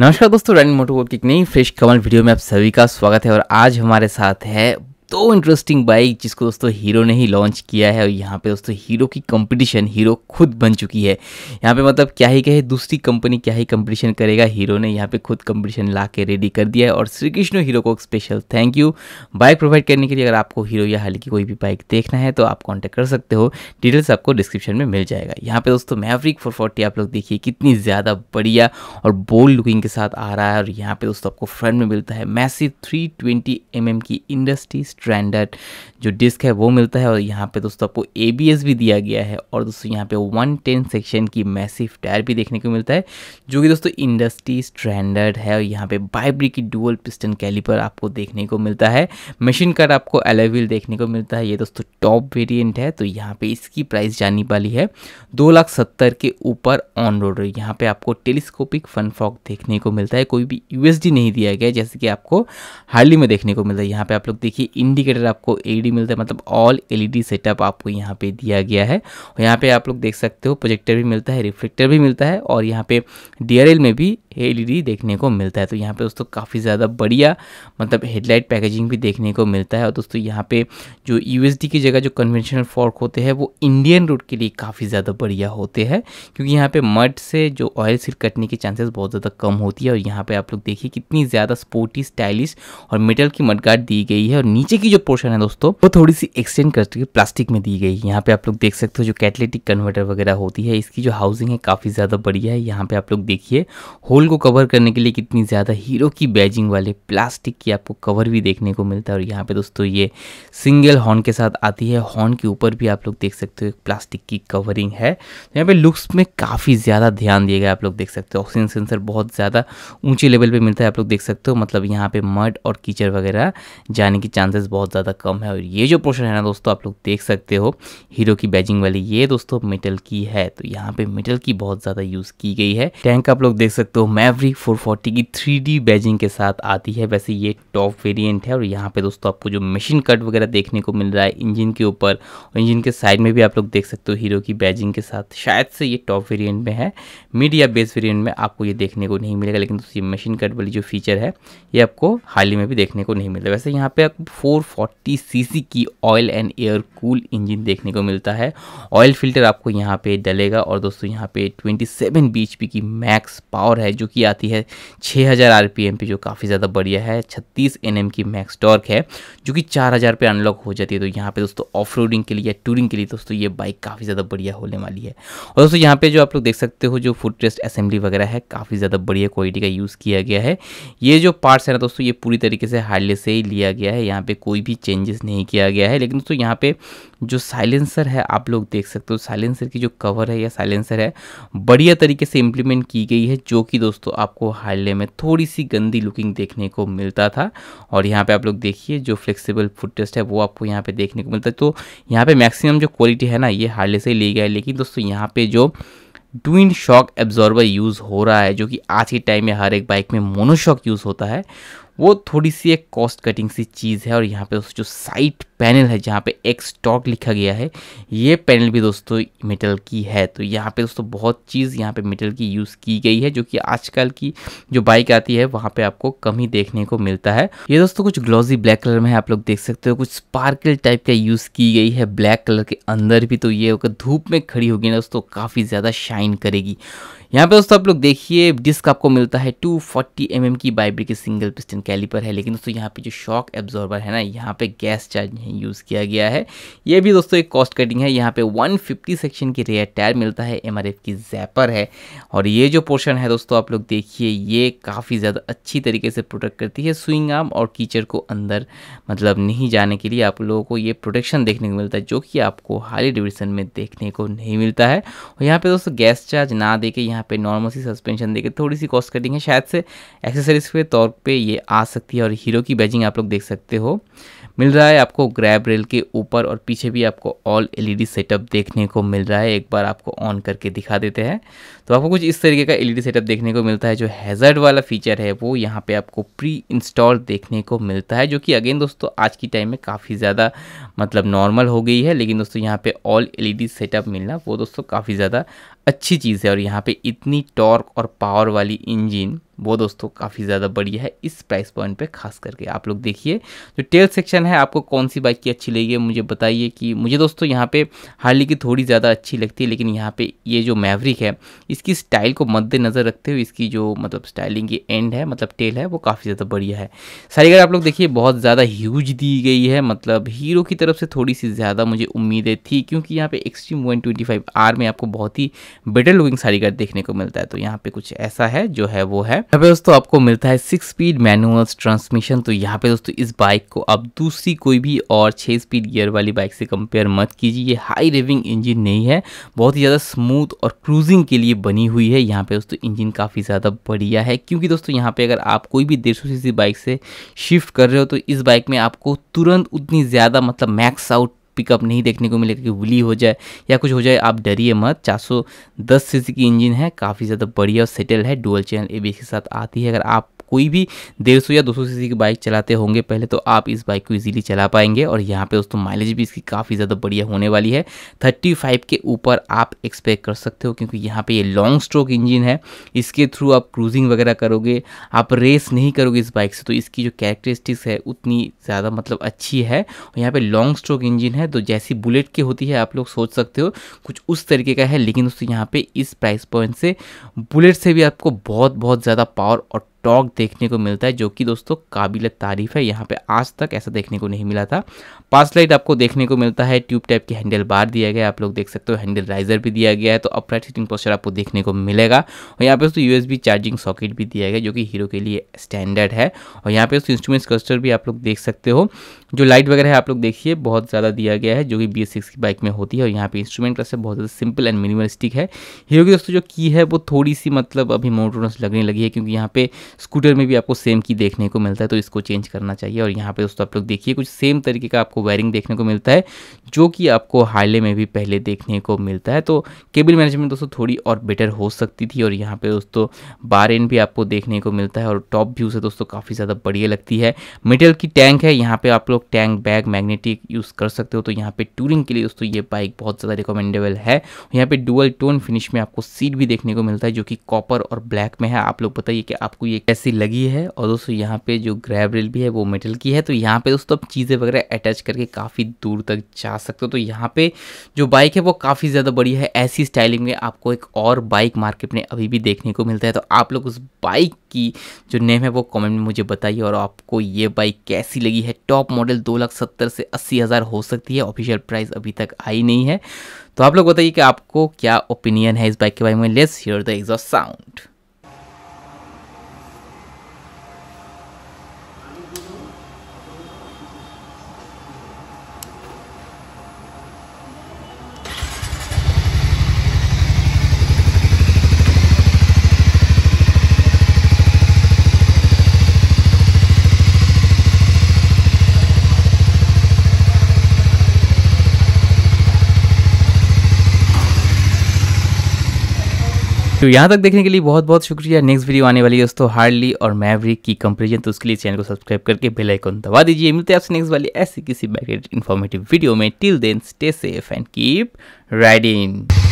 नमस्कार दोस्तों रनिंग मोटो की एक नई फ्रेश कमल वीडियो में आप सभी का स्वागत है और आज हमारे साथ है तो इंटरेस्टिंग बाइक जिसको दोस्तों हीरो ने ही लॉन्च किया है और यहाँ पे दोस्तों हीरो की कंपटीशन हीरो खुद बन चुकी है यहाँ पे मतलब क्या ही कहे दूसरी कंपनी क्या ही कंपटीशन करेगा हीरो ने यहाँ पे खुद कंपटीशन ला के रेडी कर दिया है और श्री कृष्ण हीरो को special thank you bike provide करने के लिए अगर आपको हीरो या हल्की कोई भी बाइक देखना है तो आप कॉन्टैक्ट कर सकते हो डिटेल्स आपको डिस्क्रिप्शन में मिल जाएगा यहाँ पर दोस्तों मैवरिक फोर आप लोग देखिए कितनी ज़्यादा बढ़िया और बोल्ड लुकिंग के साथ आ रहा है और यहाँ पर दोस्तों आपको फ्रंट में मिलता है मैसिव थ्री ट्वेंटी की इंडस्ट्री स्टैंडर्ड जो डिस्क है वो मिलता है और यहाँ पे दोस्तों आपको ए भी दिया गया है और दोस्तों यहाँ पे 110 सेक्शन की मैसिव टायर भी देखने को मिलता है जो कि दोस्तों इंडस्ट्री स्टैंडर्ड है और यहाँ पे बाइब्री की डुअल पिस्टन कैलीपर आपको देखने को मिलता है मशीन कट आपको एलेवल देखने को मिलता है ये दोस्तों टॉप वेरियंट है तो यहाँ पर इसकी प्राइस जानी वाली है दो के ऊपर ऑन रोड यहाँ पर आपको टेलीस्कोपिक फन फॉक देखने को मिलता है कोई भी यू नहीं दिया गया जैसे कि आपको हार्ली में देखने को मिलता है यहाँ पर आप लोग देखिए इंडिकेटर आपको एलईडी मिलता है मतलब ऑल एलईडी सेटअप आपको यहाँ पे दिया गया है और यहाँ पे आप लोग देख सकते हो प्रोजेक्टर भी मिलता है रिफ्लेक्टर भी मिलता है और यहाँ पे डी में भी एलईडी e देखने को मिलता है तो यहाँ पे दोस्तों काफ़ी ज़्यादा बढ़िया मतलब हेडलाइट पैकेजिंग भी देखने को मिलता है और दोस्तों यहाँ पे जो यूएसडी की जगह जो कन्वेंशनल फॉर्क होते हैं वो इंडियन रूट के लिए काफ़ी ज़्यादा बढ़िया होते हैं क्योंकि यहाँ पर मट से जो ऑयल सिर कटने के चांसेस बहुत ज़्यादा कम होती है और यहाँ पर आप लोग देखिए कितनी ज़्यादा स्पोर्टी स्टाइलिश और मेटल की मटगाट दी गई है और नीचे की जो पोर्शन है दोस्तों वो थोड़ी सी एक्सटेंड करके प्लास्टिक में दी गई यहाँ पे आप लोग देख सकते हो जो कैटलेटिक कन्वर्टर वगैरह होती है इसकी जो हाउसिंग है काफ़ी ज़्यादा बढ़िया है यहाँ पे आप लोग देखिए होल उन को कवर करने के लिए कितनी ज़्यादा हीरो की बैजिंग वाले प्लास्टिक की आपको कवर भी देखने को मिलता है और यहाँ पे दोस्तों ये सिंगल हॉर्न के साथ आती है हॉर्न के ऊपर भी आप लोग देख सकते हो एक प्लास्टिक की कवरिंग है तो यहाँ पे लुक्स में काफ़ी ज़्यादा ध्यान दिया गया आप लोग देख सकते हो ऑक्सीजन सेंसर बहुत ज़्यादा ऊँचे लेवल पर मिलता है आप लोग देख सकते हो मतलब यहाँ पर मड और कीचड़ वगैरह जाने की चांसेस बहुत ज़्यादा कम है और ये जो पोर्शन है ना दोस्तों आप लोग देख सकते हो हीरो की बैजिंग वाली ये दोस्तों मेटल की है तो यहाँ पर मेटल की बहुत ज़्यादा यूज़ की गई है टैंक आप लोग देख सकते हो मैवरिक 440 की थ्री डी बैजिंग के साथ आती है वैसे ये टॉप वेरिएंट है और यहाँ पे दोस्तों आपको जो मशीन कट वगैरह देखने को मिल रहा है इंजन के ऊपर और इंजन के साइड में भी आप लोग देख सकते हो हीरो की बैजिंग के साथ शायद से ये टॉप वेरियंट में है मिड या बेस वेरियंट में आपको ये देखने को नहीं मिलेगा लेकिन दोस्तों ये मशीन कट वाली जो फीचर है ये आपको हाल ही में भी देखने को नहीं मिलता वैसे यहाँ पर आपको फोर फोर्टी की oil and air cool engine देखने को मिलता है ऑयल फिल्टर आपको यहाँ पर डलेगा और दोस्तों यहाँ पे ट्वेंटी सेवन की मैक्स पावर है जो कि आती है 6000 हज़ार आर पे जो काफ़ी ज़्यादा बढ़िया है 36 एन की मैक्स टॉर्क है जो कि 4000 पे अनलॉक हो जाती है तो यहाँ पे दोस्तों ऑफ रोडिंग के लिए या टूरिंग के लिए दोस्तों ये बाइक काफ़ी ज़्यादा बढ़िया होने वाली है और दोस्तों यहाँ पर जो आप लोग देख सकते हो जो फुट टेस्ट असेंबली वगैरह है काफ़ी ज़्यादा बढ़िया क्वालिटी का यूज़ किया गया है ये जो पार्ट्स है ना दोस्तों ये पूरी तरीके से हार्डले से ही लिया गया है यहाँ पर कोई भी चेंजेस नहीं किया गया है लेकिन दोस्तों यहाँ पर जो साइलेंसर है आप लोग देख सकते हो साइलेंसर की जो कवर है या साइलेंसर है बढ़िया तरीके से इम्प्लीमेंट की गई है जो कि दोस्तों आपको हार्ले में थोड़ी सी गंदी लुकिंग देखने को मिलता था और यहाँ पे आप लोग देखिए जो फ्लेक्सिबल फुट टेस्ट है वो आपको यहाँ पे देखने को मिलता है तो यहाँ पे मैक्सिमम जो क्वालिटी है ना ये हार्ले से ली गया है लेकिन दोस्तों यहाँ पे जो ट्विन शॉक एब्जॉर्बर यूज़ हो रहा है जो कि आज के टाइम में हर एक बाइक में मोनोशॉक यूज़ होता है वो थोड़ी सी एक कॉस्ट कटिंग सी चीज़ है और यहाँ पे दोस्तों जो साइड पैनल है जहाँ पे एक्स स्टॉक लिखा गया है ये पैनल भी दोस्तों मेटल की है तो यहाँ पे दोस्तों बहुत चीज़ यहाँ पे मेटल की यूज़ की गई है जो कि आजकल की जो बाइक आती है वहाँ पे आपको कम ही देखने को मिलता है ये दोस्तों कुछ ग्लॉजी ब्लैक कलर में है आप लोग देख सकते हो कुछ स्पार्कल टाइप का यूज़ की गई है ब्लैक कलर के अंदर भी तो ये धूप में खड़ी होगी ना दोस्तों काफ़ी ज़्यादा शाइन करेगी यहाँ पे दोस्तों आप लोग देखिए डिस्क आपको मिलता है 240 फोर्टी mm की बाइब्री के सिंगल पिस्टन कैलिपर है लेकिन दोस्तों यहाँ पे जो शॉक एब्जॉर्बर है ना यहाँ पे गैस चार्ज नहीं यूज़ किया गया है ये भी दोस्तों एक कॉस्ट कटिंग है यहाँ पे 150 सेक्शन की रेयर टायर मिलता है एम की जैपर है और ये जो पोर्शन है दोस्तों आप लोग देखिए ये काफ़ी ज़्यादा अच्छी तरीके से प्रोटेक्ट करती है स्विंग आर्म और कीचड़ को अंदर मतलब नहीं जाने के लिए आप लोगों को ये प्रोटेक्शन देखने को मिलता है जो कि आपको हाली डिविजन में देखने को नहीं मिलता है और यहाँ पर दोस्तों गैस चार्ज ना दे के यहाँ यहाँ पे नॉर्मल सी सस्पेंशन देखे थोड़ी सी कॉस्ट कटिंग है शायद से एक्सेसरीज के तौर पे ये आ सकती है और हीरो की बैजिंग आप लोग देख सकते हो मिल रहा है आपको ग्रैब रेल के ऊपर और पीछे भी आपको ऑल एलईडी सेटअप देखने को मिल रहा है एक बार आपको ऑन करके दिखा देते हैं तो आपको कुछ इस तरीके का एलईडी सेटअप e देखने को मिलता है जो हैजर्ड वाला फीचर है वो यहाँ पे आपको प्री इंस्टॉल देखने को मिलता है जो कि अगेन दोस्तों आज की टाइम में काफ़ी ज़्यादा मतलब नॉर्मल हो गई है लेकिन दोस्तों यहाँ पर ऑल एल सेटअप मिलना वो दोस्तों काफ़ी ज़्यादा अच्छी चीज़ है और यहाँ पे इतनी टॉर्क और पावर वाली इंजन वो दोस्तों काफ़ी ज़्यादा बढ़िया है इस प्राइस पॉइंट पे खास करके आप लोग देखिए जो टेल सेक्शन है आपको कौन सी बाइक की अच्छी लगी है मुझे बताइए कि मुझे दोस्तों यहाँ पे हार्ली की थोड़ी ज़्यादा अच्छी लगती है लेकिन यहाँ पे ये जो मैवरिक है इसकी स्टाइल को मद्देनज़र रखते हुए इसकी जो मतलब स्टाइलिंग की एंड है मतलब टेल है वो काफ़ी ज़्यादा बढ़िया है सारी आप लोग देखिए बहुत ज़्यादा ह्यूज दी गई है मतलब हीरो की तरफ से थोड़ी सी ज़्यादा मुझे उम्मीदें थी क्योंकि यहाँ पर एक्सट्रीम वन आर में आपको बहुत ही बेटर लुकिंग सारी देखने को मिलता है तो यहाँ पर कुछ ऐसा है जो है वो है यहाँ पे दोस्तों आपको मिलता है सिक्स स्पीड मैनुअल्स ट्रांसमिशन तो यहाँ पे दोस्तों इस बाइक को आप दूसरी कोई भी और छः स्पीड गियर वाली बाइक से कंपेयर मत कीजिए ये हाई रेविंग इंजन नहीं है बहुत ही ज़्यादा स्मूथ और क्रूजिंग के लिए बनी हुई है यहाँ पे दोस्तों इंजन काफ़ी ज़्यादा बढ़िया है क्योंकि दोस्तों यहाँ पे अगर आप कोई भी डेढ़ सौ बाइक से शिफ्ट कर रहे हो तो इस बाइक में आपको तुरंत उतनी ज़्यादा मतलब मैक्स आउट पिकअप नहीं देखने को मिलेगा कि वुली हो जाए या कुछ हो जाए आप डरिए मत 410 सीसी की इंजन है काफ़ी ज़्यादा बढ़िया और सेटल है डुअल चैनल ए के साथ आती है अगर आप कोई भी डेढ़ सौ या दो सौ की बाइक चलाते होंगे पहले तो आप इस बाइक को ईजिली चला पाएंगे और यहाँ पे दोस्तों माइलेज भी इसकी काफ़ी ज़्यादा बढ़िया होने वाली है थर्टी फाइव के ऊपर आप एक्सपेक्ट कर सकते हो क्योंकि यहाँ पे ये लॉन्ग स्ट्रोक इंजन है इसके थ्रू आप क्रूजिंग वगैरह करोगे आप रेस नहीं करोगे इस बाइक से तो इसकी जो कैरेक्टरिस्टिक्स है उतनी ज़्यादा मतलब अच्छी है और यहाँ पर लॉन्ग स्ट्रोक इंजन है तो जैसी बुलेट की होती है आप लोग सोच सकते हो कुछ उस तरीके का है लेकिन दोस्तों यहाँ पर इस प्राइस पॉइंट से बुलेट से भी आपको बहुत बहुत ज़्यादा पावर और टॉक देखने को मिलता है जो कि दोस्तों काबिल तारीफ है यहाँ पे आज तक ऐसा देखने को नहीं मिला था पास लाइट आपको देखने को मिलता है ट्यूब टाइप के हैंडल बार दिया गया है आप लोग देख सकते हो हैंडल राइजर भी दिया गया है तो अपराइट सीटिंग पोस्टर आपको देखने को मिलेगा और यहाँ पे दोस्तों यू चार्जिंग सॉकेट भी दिया गया जो कि हीरो के लिए स्टैंडर्ड है और यहाँ पे दोस्तों इंस्ट्रूमेंट्स क्लस्टर भी आप लोग देख सकते हो जो लाइट वगैरह है आप लोग देखिए बहुत ज़्यादा दिया गया है जो कि बी की बाइक में होती है और यहाँ पे इंस्ट्रूमेंट क्लस्टर बहुत ज़्यादा सिंपल एंड मिनिमलिस्टिक है हीरो की दोस्तों जो की है वो थोड़ी सी मतलब अभी मोटोनस लगने लगी है क्योंकि यहाँ पे स्कूटर में भी आपको सेम की देखने को मिलता है तो इसको चेंज करना चाहिए और यहाँ पे दोस्तों आप लोग देखिए कुछ सेम तरीके का आपको वायरिंग देखने को मिलता है जो कि आपको हाईले में भी पहले देखने को मिलता है तो केबल मैनेजमेंट दोस्तों थोड़ी और बेटर हो सकती थी और यहाँ पर दोस्तों बार एंड भी आपको देखने को मिलता है और टॉप व्यू से दोस्तों काफ़ी ज़्यादा बढ़िया लगती है मेटल की टैंक है यहाँ पर आप लोग टैंक बैग मैग्नेटिक यूज़ कर सकते हो तो यहाँ पर टूरिंग के लिए दोस्तों ये बाइक बहुत ज़्यादा रिकमेंडेबल है यहाँ पर डुअल टोन फिनिश में आपको सीट भी देखने को मिलता है जो कि कॉपर और ब्लैक में है आप लोग बताइए कि आपको ये ऐसी लगी है और दोस्तों यहाँ पे जो ग्रैब रेल भी है वो मेटल की है तो यहाँ पे दोस्तों आप चीज़ें वगैरह अटैच करके काफ़ी दूर तक जा सकते हो तो यहाँ पे जो बाइक है वो काफ़ी ज़्यादा बढ़िया है ऐसी स्टाइलिंग में आपको एक और बाइक मार्केट में अभी भी देखने को मिलता है तो आप लोग उस बाइक की जो नेम है वो कॉमेंट में मुझे बताइए और आपको ये बाइक कैसी लगी है टॉप मॉडल दो लाख सत्तर से अस्सी हज़ार हो सकती है ऑफिशियल प्राइस अभी तक आई नहीं है तो आप लोग बताइए कि आपको क्या ओपिनियन है इस बाइक के बारे में let's hear the exhaust sound तो यहाँ तक देखने के लिए बहुत बहुत शुक्रिया नेक्स्ट वीडियो आने वाली है दोस्तों हार्डली और मैवरिक की कंपेरिजन तो उसके लिए चैनल को सब्सक्राइब करके बेल आइकन दबा दीजिए मिलते हैं आपसे नेक्स्ट वाली ऐसी किसी बैकेट इन्फॉर्मेटिव वीडियो में till then stay safe and keep riding